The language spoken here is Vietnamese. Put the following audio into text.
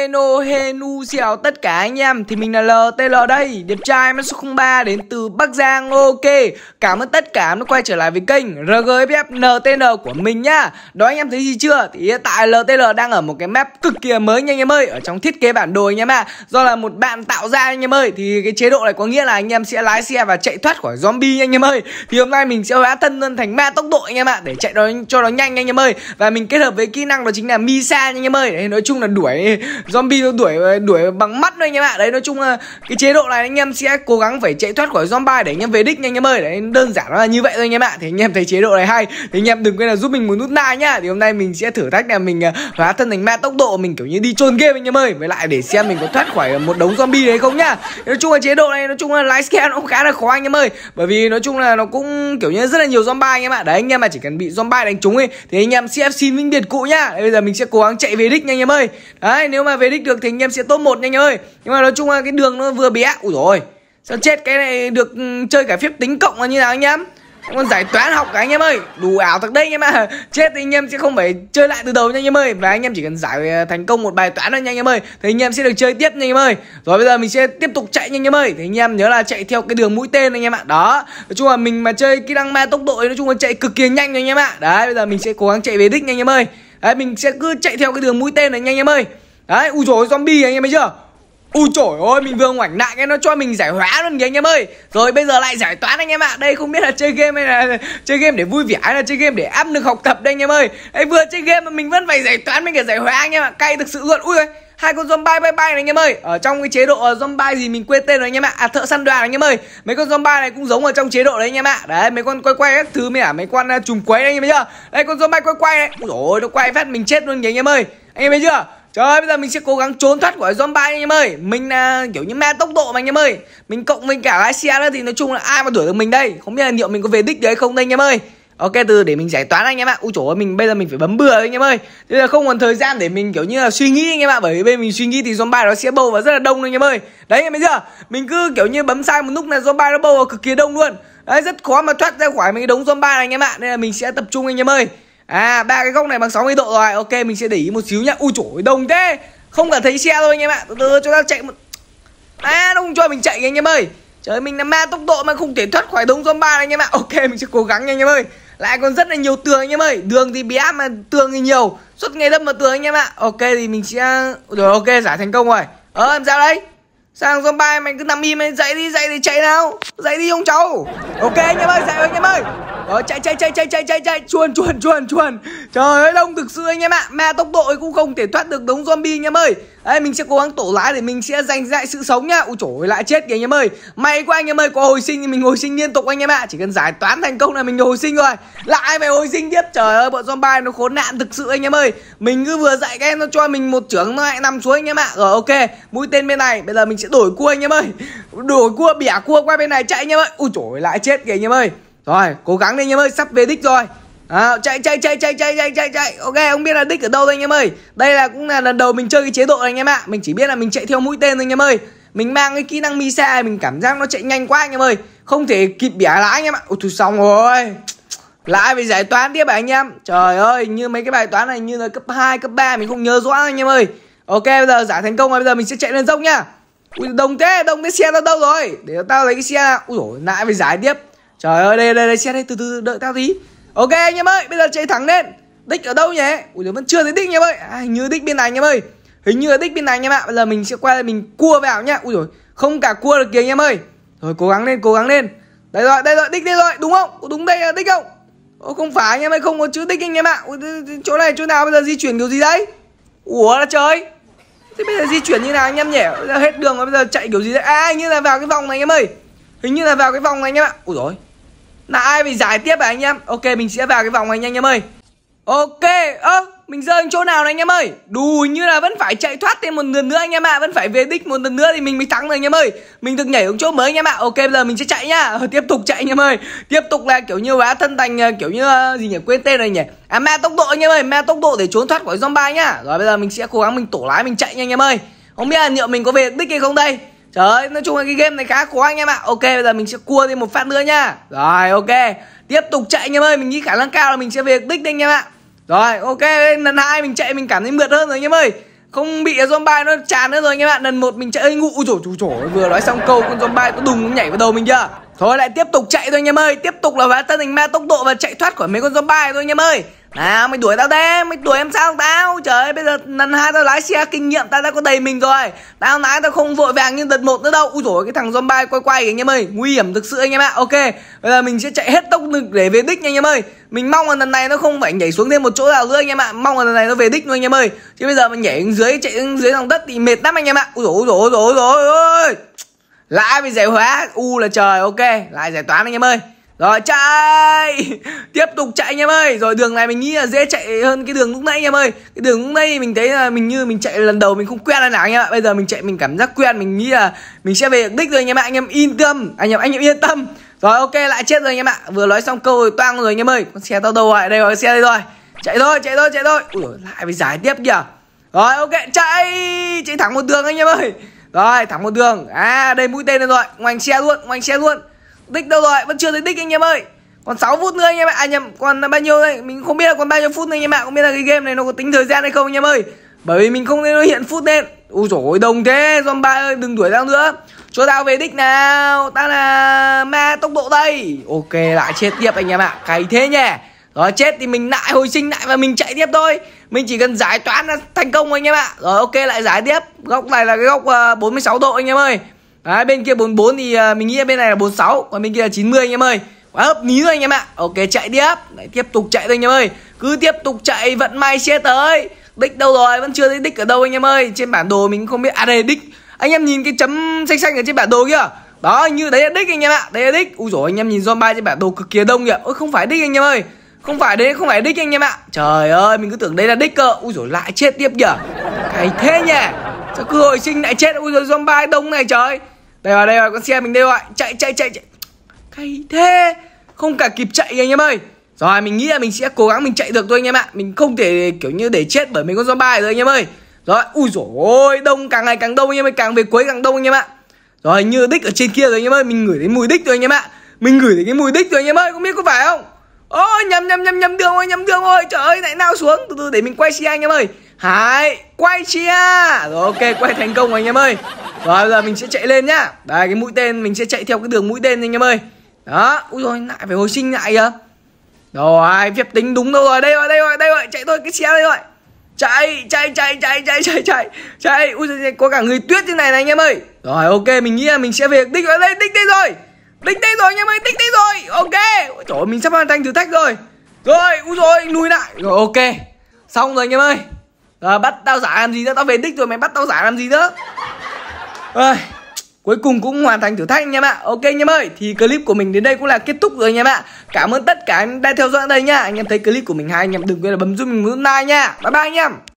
Hello, Henu chào tất cả anh em Thì mình là LTL đây, đẹp trai mắt số 03 đến từ Bắc Giang Ok, cảm ơn tất cả đã quay trở lại với kênh RGFF NTN của mình nhá Đó anh em thấy gì chưa? Thì hiện tại LTL đang ở một cái map cực kỳ mới nha anh em ơi Ở trong thiết kế bản đồ anh em ạ à. Do là một bạn tạo ra anh em ơi Thì cái chế độ này có nghĩa là anh em sẽ lái xe và chạy thoát khỏi zombie nha anh em ơi Thì hôm nay mình sẽ hóa thân lên thành ma tốc độ anh em ạ à, Để chạy đó, cho nó nhanh anh em ơi Và mình kết hợp với kỹ năng đó chính là Misa nha anh em ơi Đấy, Nói chung là đuổi zombie nó đuổi đuổi bằng mắt thôi anh em ạ đấy nói chung là cái chế độ này anh em sẽ cố gắng phải chạy thoát khỏi zombie để anh em về đích nha anh em ơi đấy đơn giản nó là như vậy thôi anh em ạ thì anh em thấy chế độ này hay thì anh em đừng quên là giúp mình một nút like nhá thì hôm nay mình sẽ thử thách là mình hóa thân thành ma tốc độ mình kiểu như đi trôn game anh em ơi với lại để xem mình có thoát khỏi một đống zombie đấy không nhá nói chung là chế độ này nói chung là lái scale nó cũng khá là khó anh em ơi bởi vì nói chung là nó cũng kiểu như rất là nhiều zombie anh em ạ đấy anh em mà chỉ cần bị zombie đánh trúng ấy thì anh em sẽ xin vĩnh biệt cụ nhá bây giờ mình sẽ cố gắng chạy về đích nha anh em ơi đấy nếu mà về đích được thì anh em sẽ top 1 nhanh ơi nhưng mà nói chung là cái đường nó vừa bé ui rồi sao chết cái này được chơi cả phép tính cộng là như nào anh em còn giải toán học cả anh em ơi đủ ảo thật đấy anh em ạ à. chết thì anh em sẽ không phải chơi lại từ đầu nha anh em ơi và anh em chỉ cần giải thành công một bài toán thôi nha anh em ơi thì anh em sẽ được chơi tiếp nha anh em ơi rồi bây giờ mình sẽ tiếp tục chạy nha anh em ơi thì anh em nhớ là chạy theo cái đường mũi tên anh em ạ à. đó nói chung là mình mà chơi kỹ năng ma tốc độ nói chung là chạy cực kỳ nhanh nha anh em ạ à. đấy bây giờ mình sẽ cố gắng chạy về đích nha anh em ơi đấy mình sẽ cứ chạy theo cái đường mũi tên này nha anh em ơi Đấy, ui dồi zombie anh em thấy chưa Ui trời ơi, mình vừa ngoảnh lại cái nó cho mình giải hóa luôn kìa anh em ơi Rồi bây giờ lại giải toán anh em ạ Đây không biết là chơi game hay là chơi game để vui vẻ hay là chơi game để áp lực học tập đây anh em ơi Đấy, Vừa chơi game mà mình vẫn phải giải toán mình cả giải hóa anh em ạ Cay thực sự luôn, ui ơi hai con zombie bay bay này anh em ơi ở trong cái chế độ zombie gì mình quên tên rồi anh em ạ à thợ săn đoàn anh em ơi mấy con zombie này cũng giống ở trong chế độ đấy anh em ạ đấy mấy con quay quay các thứ mới mấy con uh, trùng quấy anh em thấy chưa đây con zombie quay quay này ôi nó quay phát mình chết luôn kìa anh em ơi anh em thấy chưa Trời ơi, bây giờ mình sẽ cố gắng trốn thoát của zombie anh em ơi Mình là kiểu như ma tốc độ mà anh em ơi Mình cộng mình cả lái xe đó thì nói chung là ai mà đuổi được mình đây Không biết là liệu mình có về đích đấy không đây anh em ơi Ok từ để mình giải toán anh em ạ Úi trời mình bây giờ mình phải bấm bừa anh em ơi Bây giờ không còn thời gian để mình kiểu như là suy nghĩ anh em ạ Bởi vì bên mình suy nghĩ thì zombie nó sẽ bầu vào rất là đông anh em ơi Đấy bây giờ mình cứ kiểu như bấm sai một lúc là zombie nó bầu vào cực kỳ đông luôn Đấy rất khó mà thoát ra khỏi mấy cái đống zombie này anh em ạ Nên là mình sẽ tập trung anh em ơi À ba cái góc này bằng 60 độ rồi Ok mình sẽ để ý một xíu nhá Ui chổi đông thế Không cả thấy xe thôi anh em ạ Từ từ cho ta chạy một À nó cho mình chạy anh em ơi Trời mình là ma tốc độ mà không thể thoát khỏi đống zombie này anh em ạ Ok mình sẽ cố gắng nha anh em ơi Lại còn rất là nhiều tường anh em ơi Đường thì bé mà tường thì nhiều Suốt ngày đâm vào tường anh em ạ Ok thì mình sẽ Rồi ok giải thành công rồi Ờ làm sao đấy Sao zombie mày cứ nằm im mày dậy đi dậy đi chạy nào Dậy đi ông cháu Ok anh em ơi dậy anh em ơi đó chạy chạy chạy chạy chạy chạy chạy chuồn chuồn chuồn chuồn trời ơi đông thực sự anh em ạ mà tốc độ ấy cũng không thể thoát được đống zombie anh em ơi đây mình sẽ cố gắng tổ lái để mình sẽ giành lại sự sống nhá ui trời lại chết kìa anh em ơi may quá anh em ơi có hồi sinh thì mình hồi sinh liên tục anh em ạ chỉ cần giải toán thành công là mình hồi sinh rồi lại phải hồi sinh tiếp trời ơi bọn zombie nó khốn nạn thực sự anh em ơi mình cứ vừa dạy game nó cho mình một trưởng nó lại nằm xuống anh em ạ rồi ok mũi tên bên này bây giờ mình sẽ đổi cua anh em ơi đổi cua bẻ cua qua bên này chạy anh em ơi ui trời lại chết kìa anh em ơi rồi cố gắng đi anh em ơi Sắp về đích rồi À, chạy chạy chạy chạy chạy chạy chạy chạy ok không biết là đích ở đâu đây anh em ơi đây là cũng là lần đầu mình chơi cái chế độ này anh em ạ mình chỉ biết là mình chạy theo mũi tên thôi anh em ơi mình mang cái kỹ năng mi xe mình cảm giác nó chạy nhanh quá anh em ơi không thể kịp bẻ lái anh em ạ à. ôi thôi xong rồi lại phải giải toán tiếp à anh em trời ơi như mấy cái bài toán này như là cấp 2, cấp 3 mình không nhớ rõ anh em ơi ok bây giờ giải thành công rồi bây giờ mình sẽ chạy lên dốc nhá ui đồng thế đồng thế xe nó đâu rồi để tao lấy cái xe nào ui dồi lại phải giải tiếp Trời ơi, đây đây đây xét đây, từ từ đợi tao tí. Ok anh em ơi, bây giờ chạy thẳng lên. Đích ở đâu nhỉ? Ủa vẫn chưa thấy đích anh em ơi. À, hình như đích bên này anh em ơi. Hình như là đích bên này anh em ạ. Bây giờ mình sẽ quay lại mình cua vào nhá. Ui rồi, không cả cua được kìa anh em ơi. Rồi cố gắng lên, cố gắng lên. Đây rồi, đây rồi, đích đây rồi, đúng không? Có đúng đây là đích không? Ô, không phải anh em ơi, không có chữ đích anh em ạ. Ui, chỗ này chỗ nào bây giờ di chuyển kiểu gì đấy? Ủa là trời. Thế bây giờ di chuyển như nào anh em nhỉ? Bây giờ hết đường rồi, bây giờ chạy kiểu gì đấy? À, như là vào cái vòng này anh em ơi. Hình như là vào cái vòng này anh em ạ. Ui rồi là ai bị giải tiếp hả anh em ok mình sẽ vào cái vòng này nha anh em ơi ok ơ mình rơi chỗ nào này anh em ơi Đù như là vẫn phải chạy thoát thêm một lần nữa anh em ạ à. vẫn phải về đích một lần nữa thì mình mới thắng rồi anh em ơi mình được nhảy xuống chỗ mới anh em ạ à. ok bây giờ mình sẽ chạy nhá ờ, tiếp tục chạy anh em ơi tiếp tục là kiểu như á thân thành ờ, kiểu như ờ, gì nhỉ quên tên rồi nhỉ à ma tốc độ anh em ơi ma tốc độ để trốn thoát khỏi zombie nhá rồi bây giờ mình sẽ cố gắng mình tổ lái mình chạy nha anh em ơi không biết là liệu mình có về đích hay không đây Trời ơi, nói chung là cái game này khá khó anh em ạ Ok, bây giờ mình sẽ cua thêm một phát nữa nha Rồi, ok Tiếp tục chạy anh em ơi, mình nghĩ khả năng cao là mình sẽ về đích đây anh em ạ Rồi, ok, lần hai mình chạy mình cảm thấy mượt hơn rồi anh em ơi không bị zombie nó tràn nữa rồi anh em ạ lần một mình chạy ơi ngụ chỗ chủ chỗ vừa nói xong câu con zombie nó đùng nhảy vào đầu mình chưa thôi lại tiếp tục chạy thôi anh em ơi tiếp tục là phá tân thành ma tốc độ và chạy thoát khỏi mấy con zombie thôi anh em ơi nào mày đuổi tao thế Mày đuổi em sao tao Trời ơi bây giờ lần hai tao lái xe kinh nghiệm tao đã có đầy mình rồi Tao lái tao không vội vàng như đợt một nữa đâu Úi dồi cái thằng zombie quay quay anh em ơi Nguy hiểm thực sự anh em ạ Ok bây giờ mình sẽ chạy hết tốc lực để về đích nha anh em ơi mình mong là lần này nó không phải nhảy xuống thêm một chỗ nào nữa anh em ạ mong là lần này nó về đích luôn anh em ơi chứ bây giờ mình nhảy dưới chạy dưới lòng đất thì mệt lắm anh em ạ ui rồi rồi rồi rồi lãi bị giải hóa u là trời ok lại giải toán anh em ơi rồi chạy Tiếp tục chạy anh em ơi Rồi đường này mình nghĩ là dễ chạy hơn cái đường lúc nãy anh em ơi Cái đường lúc nãy mình thấy là mình như mình chạy lần đầu mình không quen anh nào anh em ạ Bây giờ mình chạy mình cảm giác quen Mình nghĩ là mình sẽ về được đích rồi anh em ạ Anh em yên tâm Anh em anh em yên tâm Rồi ok lại chết rồi anh em ạ Vừa nói xong câu rồi toang rồi anh em ơi Con xe tao đâu rồi Đây rồi xe đây rồi Chạy thôi chạy thôi chạy thôi Ui lại phải giải tiếp kìa Rồi ok chạy Chạy thẳng một đường anh em ơi Rồi thẳng một đường À đây mũi tên rồi Ngoành xe luôn Ngoành xe luôn Đích đâu rồi? Vẫn chưa thấy đích anh em ơi. Còn 6 phút nữa anh em ạ. À nhầm, còn bao nhiêu đây? Mình không biết là còn bao nhiêu phút nữa anh em ạ. Không biết là cái game này nó có tính thời gian hay không anh em ơi. Bởi vì mình không thấy nó hiện phút lên. Ui dồi ôi, đồng thế. Zombie ơi, đừng đuổi tao nữa. Cho tao về đích nào. Tao là ma tốc độ đây. Ok, lại chết tiếp anh em ạ. À. Cái thế nhỉ. Rồi chết thì mình lại hồi sinh lại và mình chạy tiếp thôi Mình chỉ cần giải toán là thành công anh em ạ Rồi ok lại giải tiếp Góc này là cái góc 46 ờ, độ anh em ơi Đấy, bên kia 44 thì uh, mình nghĩ bên này là 46 Còn bên kia là 90 anh em ơi Quá hợp lý rồi anh em ạ Ok chạy tiếp Đấy, Tiếp tục chạy thôi anh em ơi Cứ tiếp tục chạy vận may sẽ tới Đích đâu rồi vẫn chưa thấy đích ở đâu anh em ơi Trên bản đồ mình không biết À đây đích Anh em nhìn cái chấm xanh xanh ở trên bản đồ kia Đó như đấy là đích anh em ạ Đấy là đích Ui dồi anh em nhìn zombie trên bản đồ cực kỳ đông kìa Ôi không phải đích anh em ơi không phải đấy không phải đích anh em ạ Trời ơi mình cứ tưởng đây là đích cơ Ui rồi lại chết tiếp kìa Cái thế nhỉ Sao cứ hồi sinh lại chết Ui rồi zombie đông này trời đây vào đây vào con xe mình đây gọi chạy chạy chạy chạy cay thế không cả kịp chạy anh em ơi rồi mình nghĩ là mình sẽ cố gắng mình chạy được thôi anh em ạ mình không thể kiểu như để chết bởi mình con zombie rồi anh em ơi rồi ui dồi ôi đông càng ngày càng đông anh em ơi càng về cuối càng đông anh em ạ rồi như đích ở trên kia rồi anh em ơi mình ngửi thấy mùi đích rồi anh em ạ mình ngửi thấy cái mùi đích rồi anh em ơi không biết có phải không ôi nhầm nhầm nhầm nhầm đường ơi nhầm đường ơi trời ơi lại nào xuống từ từ để mình quay xe anh em ơi hai Quay chia Rồi ok quay thành công rồi anh em ơi Rồi bây giờ mình sẽ chạy lên nhá Đây cái mũi tên mình sẽ chạy theo cái đường mũi tên anh em ơi Đó Úi rồi lại phải hồi sinh lại kìa Rồi phép tính đúng đâu rồi Đây rồi đây rồi đây rồi chạy thôi cái xe đây rồi chạy chạy chạy chạy chạy chạy chạy chạy ui rồi có cả người tuyết như này này anh em ơi rồi ok mình nghĩ là mình sẽ về đích ở đây đích đây rồi đích đây rồi anh em ơi đích đây rồi ok trời ơi, mình sắp hoàn thành thử thách rồi rồi ui rồi lùi lại rồi ok xong rồi anh em ơi à, bắt tao giả làm gì nữa tao về đích rồi mày bắt tao giả làm gì nữa à, cuối cùng cũng hoàn thành thử thách nha bạn, ok nha em ơi thì clip của mình đến đây cũng là kết thúc rồi nha bạn, cảm ơn tất cả anh đã theo dõi đây nha anh em thấy clip của mình hay anh em đừng quên là bấm giúp mình nút like nha bye bye anh em